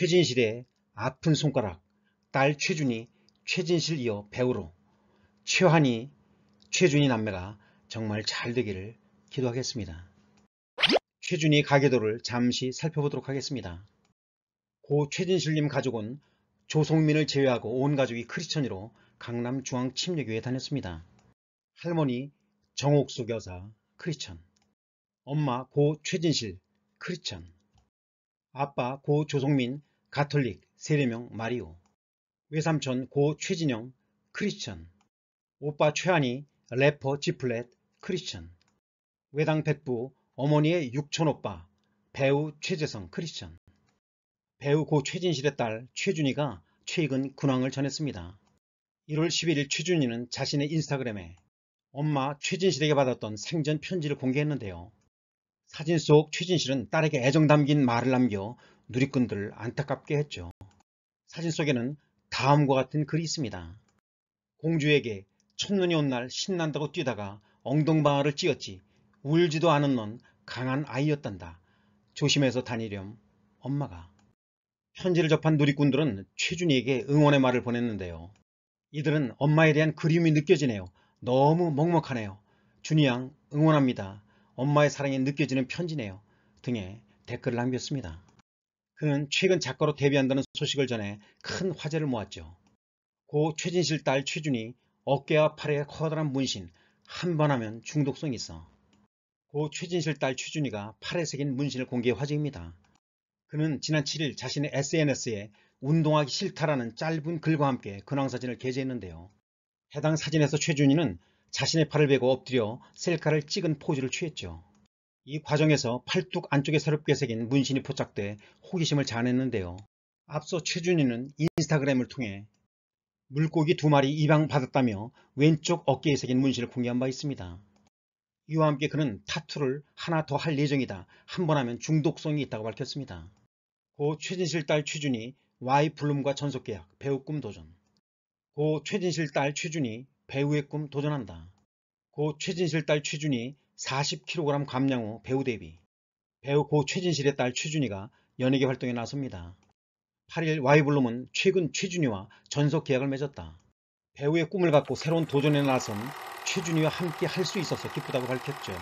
최진실의 아픈 손가락, 딸 최준이 최진실 이어 배우로, 최환이 최준이 남매가 정말 잘 되기를 기도하겠습니다. 최준이 가계도를 잠시 살펴보도록 하겠습니다. 고 최진실님 가족은 조성민을 제외하고 온 가족이 크리스천으로 강남 중앙침례교회에 다녔습니다. 할머니 정옥숙 여사 크리스천 엄마 고 최진실 크리스천 아빠 고 조성민 가톨릭 세례명 마리오 외삼촌 고 최진영 크리스천 오빠 최한이 래퍼 지플렛 크리스천 외당 백부 어머니의 육촌오빠 배우 최재성 크리스천 배우 고 최진실의 딸 최준이가 최근 근황을 전했습니다. 1월 11일 최준이는 자신의 인스타그램에 엄마 최진실에게 받았던 생전 편지를 공개했는데요. 사진 속 최진실은 딸에게 애정 담긴 말을 남겨 누리꾼들을 안타깝게 했죠. 사진 속에는 다음과 같은 글이 있습니다. 공주에게 첫눈이 온 날 신난다고 뛰다가 엉덩방아를 찧었지 울지도 않은 넌 강한 아이였단다. 조심해서 다니렴 엄마가. 편지를 접한 누리꾼들은 최준이에게 응원의 말을 보냈는데요. 이들은 엄마에 대한 그리움이 느껴지네요. 너무 먹먹하네요. 준이 양 응원합니다. 엄마의 사랑이 느껴지는 편지네요. 등의 댓글을 남겼습니다. 그는 최근 작가로 데뷔한다는 소식을 전해 큰 화제를 모았죠. 고 최진실 딸 최준이 어깨와 팔에 커다란 문신 한 번 하면 중독성이 있어. 고 최진실 딸 최준이가 팔에 새긴 문신을 공개 화제입니다. 그는 지난 7일 자신의 SNS에 운동하기 싫다라는 짧은 글과 함께 근황사진을 게재했는데요. 해당 사진에서 최준이는 자신의 팔을 베고 엎드려 셀카를 찍은 포즈를 취했죠. 이 과정에서 팔뚝 안쪽에 새롭게 새긴 문신이 포착돼 호기심을 자아냈는데요. 앞서 최준희는 인스타그램을 통해 물고기 두 마리 입양받았다며 왼쪽 어깨에 새긴 문신을 공개한 바 있습니다. 이와 함께 그는 타투를 하나 더 할 예정이다. 한번 하면 중독성이 있다고 밝혔습니다. 고 최진실 딸 최준이 와이 블룸과 전속계약, 배우 꿈 도전. 고 최진실 딸 최준이 배우의 꿈 도전한다. 고 최진실 딸 최준이 40kg 감량 후 배우 데뷔 배우 고 최진실의 딸 최준희가 연예계 활동에 나섭니다. 8일 와이블룸은 최근 최준희와 전속 계약을 맺었다. 배우의 꿈을 갖고 새로운 도전에 나선 최준희와 함께 할 수 있어서 기쁘다고 밝혔죠.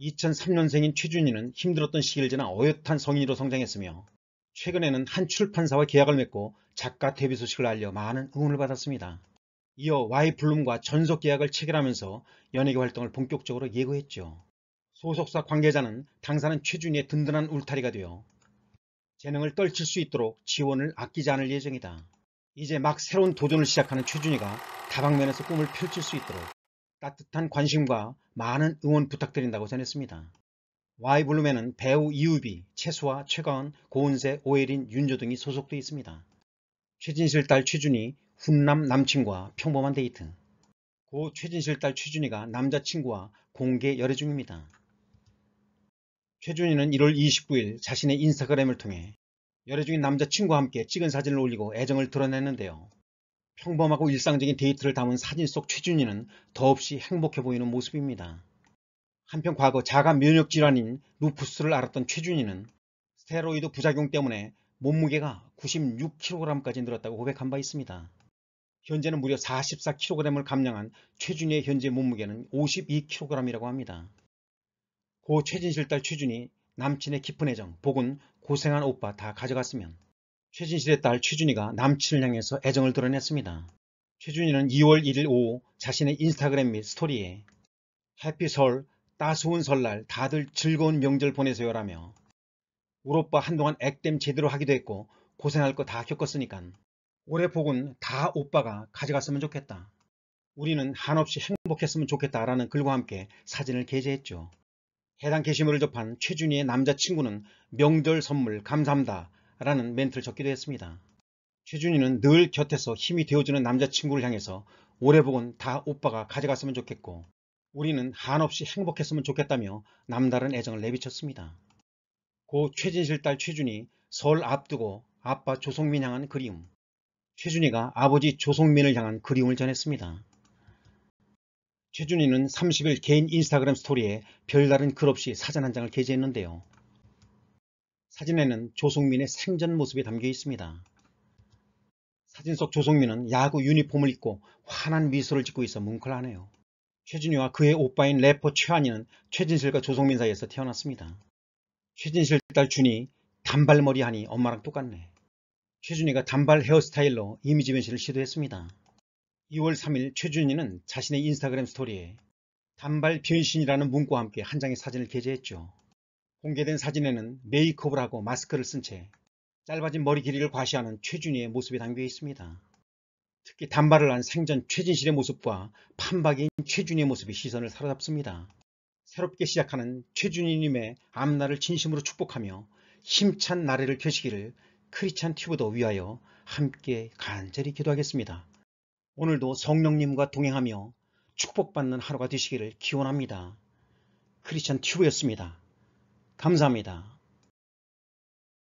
2003년생인 최준희는 힘들었던 시기를 지나 어엿한 성인으로 성장했으며 최근에는 한 출판사와 계약을 맺고 작가 데뷔 소식을 알려 많은 응원을 받았습니다. 이어 와이블룸과 전속 계약을 체결하면서 연예계 활동을 본격적으로 예고했죠. 소속사 관계자는 당사는 최준희의 든든한 울타리가 되어 재능을 떨칠 수 있도록 지원을 아끼지 않을 예정이다. 이제 막 새로운 도전을 시작하는 최준희가 다방면에서 꿈을 펼칠 수 있도록 따뜻한 관심과 많은 응원 부탁드린다고 전했습니다. 와이블룸에는 배우 이우비 채수와 최가은, 고은세, 오예린, 윤조 등이 소속돼 있습니다. 최진실 딸최준희 훈남 남친과 평범한 데이트 고 최진실 딸 최준이가 남자친구와 공개 열애 중입니다. 최준이는 1월 29일 자신의 인스타그램을 통해 열애 중인 남자친구와 함께 찍은 사진을 올리고 애정을 드러냈는데요. 평범하고 일상적인 데이트를 담은 사진 속 최준이는 더없이 행복해 보이는 모습입니다. 한편 과거 자가 면역 질환인 루푸스를 앓았던 최준이는 스테로이드 부작용 때문에 몸무게가 96kg까지 늘었다고 고백한 바 있습니다. 현재는 무려 44kg을 감량한 최준희의 현재 몸무게는 52kg이라고 합니다. 고 최진실 딸 최준희, 남친의 깊은 애정, 복은 고생한 오빠 다 가져갔으면 최진실의 딸 최준희가 남친을 향해서 애정을 드러냈습니다. 최준희는 2월 1일 오후 자신의 인스타그램 및 스토리에 해피 설, 따스운 설날 다들 즐거운 명절 보내세요라며 우리 오빠 한동안 액땜 제대로 하기도 했고 고생할 거 다 겪었으니깐 올해 복은 다 오빠가 가져갔으면 좋겠다. 우리는 한없이 행복했으면 좋겠다라는 글과 함께 사진을 게재했죠. 해당 게시물을 접한 최준희의 남자친구는 명절 선물 감사합니다 라는 멘트를 적기도 했습니다. 최준희는 늘 곁에서 힘이 되어주는 남자친구를 향해서 올해 복은 다 오빠가 가져갔으면 좋겠고 우리는 한없이 행복했으면 좋겠다며 남다른 애정을 내비쳤습니다. 고 최진실 딸 최준이 설 앞두고 아빠 조성민 향한 그리움 최준이가 아버지 조성민을 향한 그리움을 전했습니다. 최준이는 30일 개인 인스타그램 스토리에 별다른 글 없이 사진 한 장을 게재했는데요. 사진에는 조성민의 생전 모습이 담겨 있습니다. 사진 속 조성민은 야구 유니폼을 입고 환한 미소를 짓고 있어 뭉클하네요. 최준이와 그의 오빠인 래퍼 최한이는 최진실과 조성민 사이에서 태어났습니다. 최진실 딸 준이 단발머리 하니 엄마랑 똑같네. 최준희가 단발 헤어스타일로 이미지 변신을 시도했습니다. 2월 3일 최준희는 자신의 인스타그램 스토리에 단발 변신이라는 문구와 함께 한 장의 사진을 게재했죠. 공개된 사진에는 메이크업을 하고 마스크를 쓴 채 짧아진 머리 길이를 과시하는 최준희의 모습이 담겨 있습니다. 특히 단발을 한 생전 최진실의 모습과 판박인 최준희의 모습이 시선을 사로잡습니다. 새롭게 시작하는 최준희님의 앞날을 진심으로 축복하며 힘찬 나래를 펴시기를 크리찬 튜브도 위하여 함께 간절히 기도하겠습니다. 오늘도 성령님과 동행하며 축복받는 하루가 되시기를 기원합니다. 크리찬 튜브였습니다. 감사합니다.